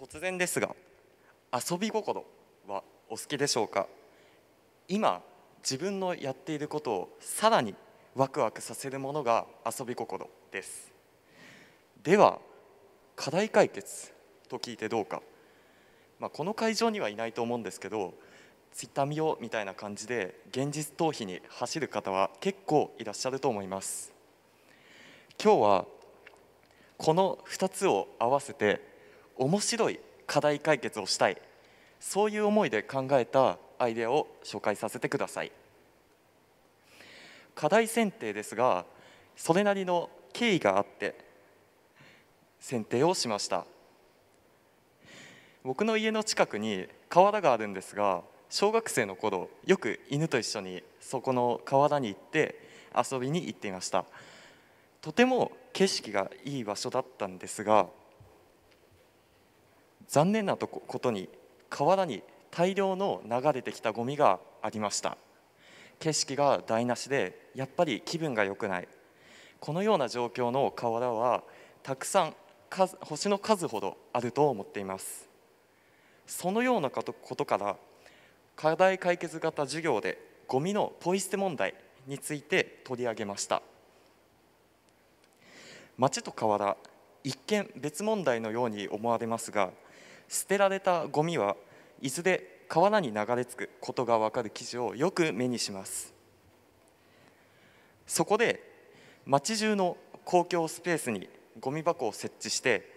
突然ですが遊び心はお好きでしょうか今自分のやっていることをさらにワクワクさせるものが遊び心ですでは課題解決と聞いてどうか、まあ、この会場にはいないと思うんですけどツイッター見ようみたいな感じで現実逃避に走る方は結構いらっしゃると思います今日はこの2つを合わせて面白い課題解決をしたいそういう思いで考えたアイデアを紹介させてください課題選定ですがそれなりの経緯があって選定をしました僕の家の近くに河原があるんですが小学生の頃よく犬と一緒にそこの河原に行って遊びに行っていましたとても景色がいい場所だったんですが残念なことに河原に大量の流れてきたゴミがありました景色が台無しでやっぱり気分が良くないこのような状況の河原はたくさん星の数ほどあると思っていますそのようなことから課題解決型授業でゴミのポイ捨て問題について取り上げました町と河原一見別問題のように思われますが捨てられたゴミは伊豆で川原に流れ着くことがわかる記事をよく目にしますそこで町中の公共スペースにゴミ箱を設置して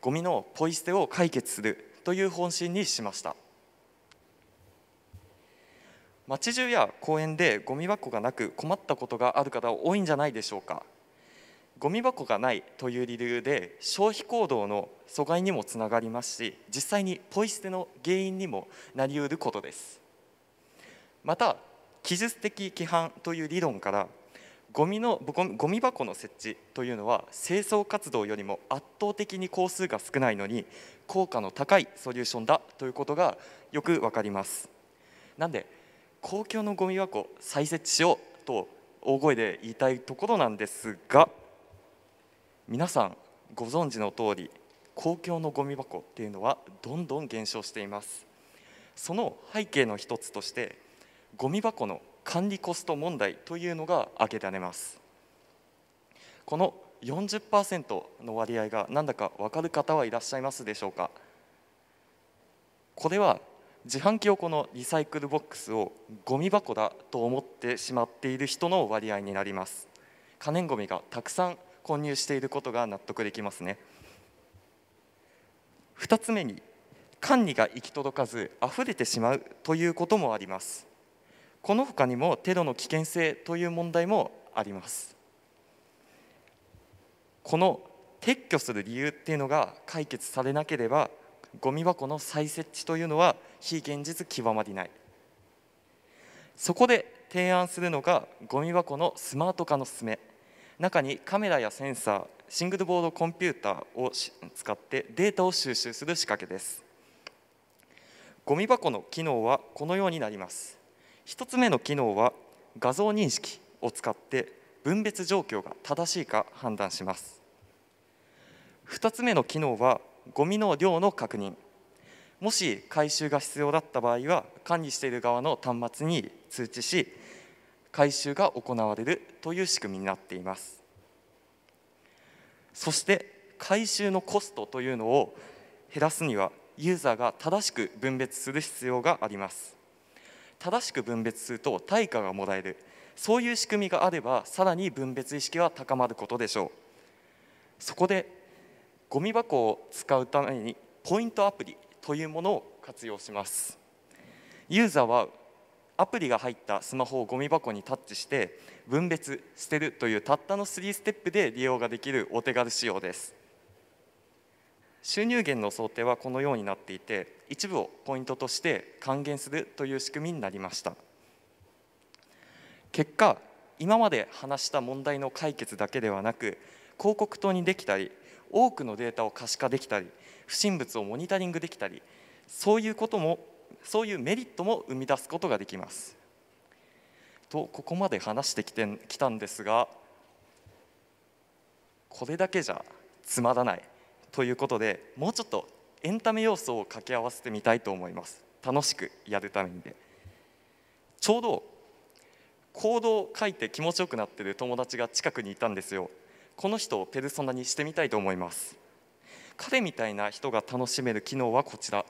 ゴミのポイ捨てを解決するという方針にしました町中や公園でゴミ箱がなく困ったことがある方多いんじゃないでしょうかゴミ箱がないという理由で消費行動の阻害にもつながりますし実際にポイ捨ての原因にもなりうることですまた技術的規範という理論からゴミのゴミ箱の設置というのは清掃活動よりも圧倒的に工数が少ないのに効果の高いソリューションだということがよく分かりますなんで公共のゴミ箱再設置しようと大声で言いたいところなんですが皆さんご存知の通り公共のゴミ箱っていうのはどんどん減少していますその背景の一つとしてゴミ箱の管理コスト問題というのが挙げられますこの40%の割合がなんだか分かる方はいらっしゃいますでしょうかこれは自販機横のリサイクルボックスをゴミ箱だと思ってしまっている人の割合になります可燃ごみがたくさん混入していることが納得できますね2つ目に管理が行き届かず溢れてしまうということもありますこの他にもテロの危険性という問題もありますこの撤去する理由っていうのが解決されなければゴミ箱の再設置というのは非現実極まりないそこで提案するのがゴミ箱のスマート化の進め中にカメラやセンサーシングルボードコンピューターを使ってデータを収集する仕掛けですゴミ箱の機能はこのようになります1つ目の機能は画像認識を使って分別状況が正しいか判断します2つ目の機能はゴミの量の確認もし回収が必要だった場合は管理している側の端末に通知し回収が行われるという仕組みになっていますそして回収のコストというのを減らすにはユーザーが正しく分別する必要があります正しく分別すると対価がもらえるそういう仕組みがあればさらに分別意識は高まることでしょうそこでゴミ箱を使うためにポイントアプリというものを活用しますユーザーはアプリが入ったスマホをゴミ箱にタッチして分別捨てるというたったの3ステップで利用ができるお手軽仕様です収入源の想定はこのようになっていて一部をポイントとして還元するという仕組みになりました結果今まで話した問題の解決だけではなく広告塔にできたり多くのデータを可視化できたり不審物をモニタリングできたりそういうこともそういうメリットも生み出すことができます。とここまで話してきてきたんですがこれだけじゃつまらないということでもうちょっとエンタメ要素を掛け合わせてみたいと思います楽しくやるためにでちょうど行動を書いて気持ちよくなってる友達が近くにいたんですよこの人をペルソナにしてみたいと思います彼みたいな人が楽しめる機能はこちら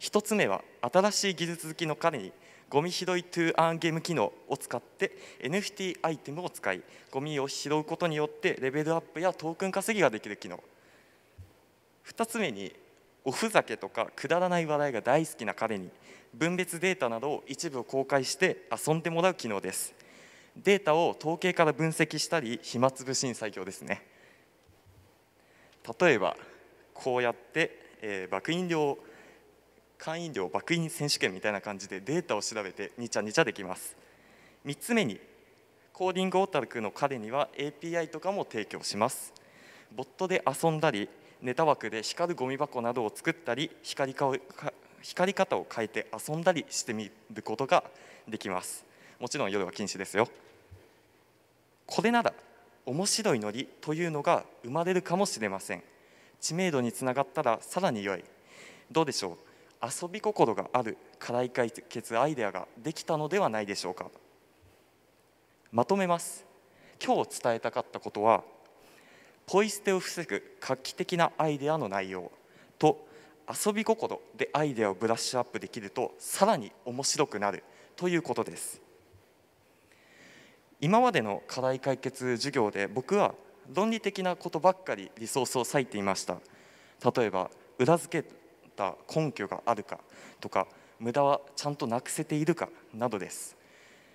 1つ目は新しい技術好きの彼にゴミ拾いトゥーアーンゲーム機能を使って NFT アイテムを使いゴミを拾うことによってレベルアップやトークン稼ぎができる機能2つ目におふざけとかくだらない話題が大好きな彼に分別データなどを一部公開して遊んでもらう機能ですデータを統計から分析したり暇つぶしに最強ですね例えばこうやって、えー、爆飲料を会員料爆飲選手権みたいな感じでデータを調べてにちゃにちゃできます3つ目にコーディングオタルクの彼には API とかも提供しますボットで遊んだりネタ枠で光るゴミ箱などを作ったり光かを光り方を変えて遊んだりしてみることができますもちろん夜は禁止ですよこれなら面白いノリというのが生まれるかもしれません知名度につながったらさらに良いどうでしょう遊び心がある課題解決アイデアができたのではないでしょうかまとめます今日伝えたかったことはポイ捨てを防ぐ画期的なアイデアの内容と遊び心でアイデアをブラッシュアップできるとさらに面白くなるということです今までの課題解決授業で僕は論理的なことばっかりリソースを割いていました例えば裏付けった根拠があるかとか無駄はちゃんとなくせているかなどです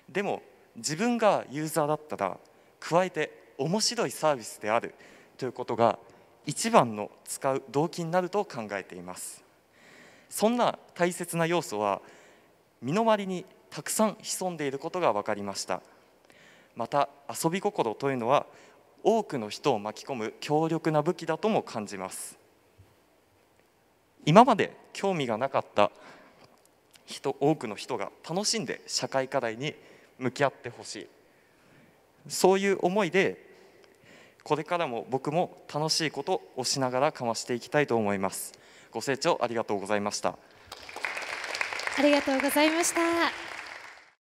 でも自分がユーザーだったら加えて面白いサービスであるということが一番の使う動機になると考えていますそんな大切な要素は身の回りにたくさん潜んでいることが分かりましたまた遊び心というのは多くの人を巻き込む強力な武器だとも感じます今まで興味がなかった人多くの人が楽しんで社会課題に向き合ってほしいそういう思いでこれからも僕も楽しいことをしながらかましていきたいと思いますご清聴ありがとうございましたありがとうございました